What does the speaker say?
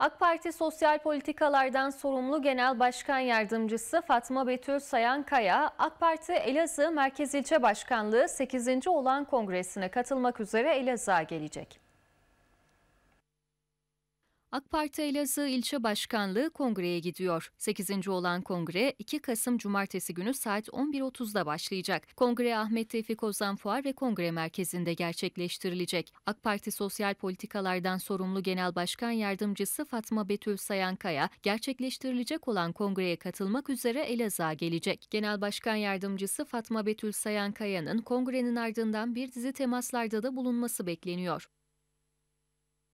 AK Parti Sosyal Politikalardan Sorumlu Genel Başkan Yardımcısı Fatma Betül Sayan Kaya, AK Parti Elazığ Merkez İlçe Başkanlığı 8. olan kongresine katılmak üzere Elazığ'a gelecek. AK Parti Elazığ İlçe Başkanlığı kongreye gidiyor. 8. olan kongre 2 Kasım Cumartesi günü saat 11.30'da başlayacak. Kongre Ahmet Tevfik Ozan Fuar ve Kongre Merkezi'nde gerçekleştirilecek. AK Parti Sosyal Politikalardan sorumlu Genel Başkan Yardımcısı Fatma Betül Sayankaya gerçekleştirilecek olan kongreye katılmak üzere Elazığ'a gelecek. Genel Başkan Yardımcısı Fatma Betül Sayankaya'nın kongrenin ardından bir dizi temaslarda da bulunması bekleniyor.